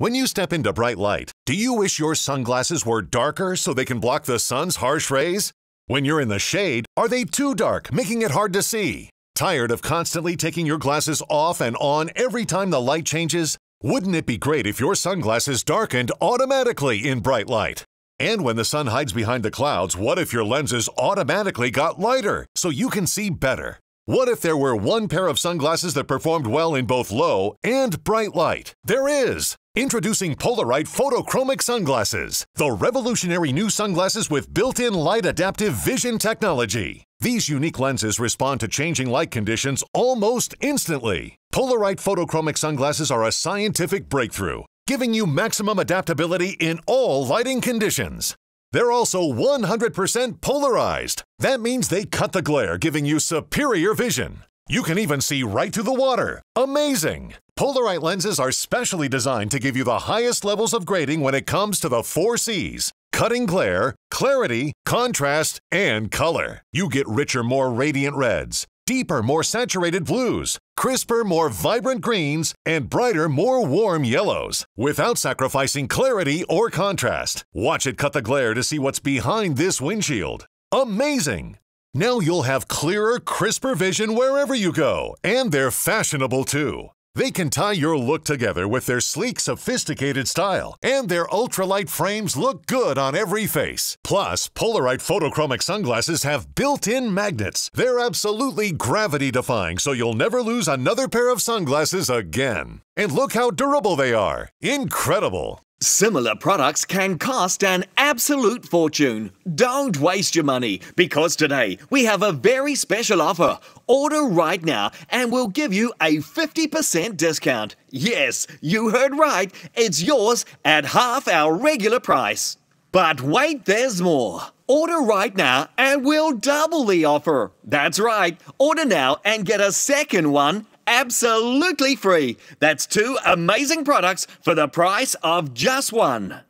When you step into bright light, do you wish your sunglasses were darker so they can block the sun's harsh rays? When you're in the shade, are they too dark, making it hard to see? Tired of constantly taking your glasses off and on every time the light changes? Wouldn't it be great if your sunglasses darkened automatically in bright light? And when the sun hides behind the clouds, what if your lenses automatically got lighter so you can see better? What if there were one pair of sunglasses that performed well in both low and bright light? There is! Introducing Polaroid Photochromic Sunglasses, the revolutionary new sunglasses with built-in light adaptive vision technology. These unique lenses respond to changing light conditions almost instantly. Polaroid Photochromic Sunglasses are a scientific breakthrough, giving you maximum adaptability in all lighting conditions. They're also 100% polarized. That means they cut the glare, giving you superior vision. You can even see right through the water. Amazing! Polarite lenses are specially designed to give you the highest levels of grading when it comes to the four C's cutting glare, clarity, contrast, and color. You get richer, more radiant reds, deeper, more saturated blues, crisper, more vibrant greens, and brighter, more warm yellows, without sacrificing clarity or contrast. Watch it cut the glare to see what's behind this windshield. Amazing! Now you'll have clearer, crisper vision wherever you go, and they're fashionable too. They can tie your look together with their sleek, sophisticated style, and their ultralight frames look good on every face. Plus, Polarite photochromic sunglasses have built-in magnets. They're absolutely gravity-defying, so you'll never lose another pair of sunglasses again. And look how durable they are. Incredible! Similar products can cost an absolute fortune. Don't waste your money because today we have a very special offer. Order right now and we'll give you a 50% discount. Yes, you heard right. It's yours at half our regular price. But wait, there's more. Order right now and we'll double the offer. That's right. Order now and get a second one absolutely free. That's two amazing products for the price of just one.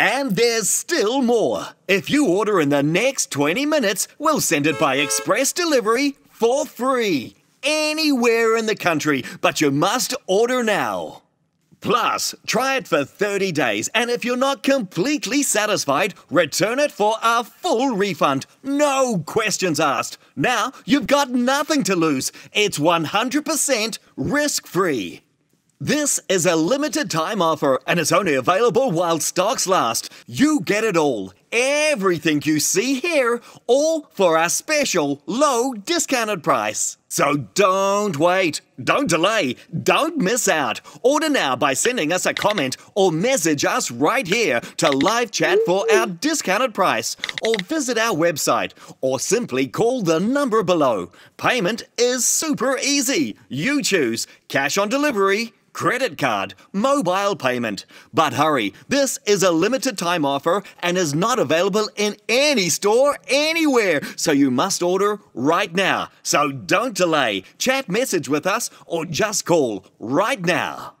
And there's still more. If you order in the next 20 minutes, we'll send it by express delivery for free anywhere in the country, but you must order now. Plus, try it for 30 days, and if you're not completely satisfied, return it for a full refund. No questions asked. Now you've got nothing to lose. It's 100% risk free. This is a limited time offer and it's only available while stocks last. You get it all everything you see here, all for our special low discounted price. So don't wait, don't delay, don't miss out. Order now by sending us a comment or message us right here to live chat for our discounted price, or visit our website, or simply call the number below. Payment is super easy. You choose cash on delivery credit card, mobile payment. But hurry, this is a limited time offer and is not available in any store anywhere, so you must order right now. So don't delay. Chat message with us or just call right now.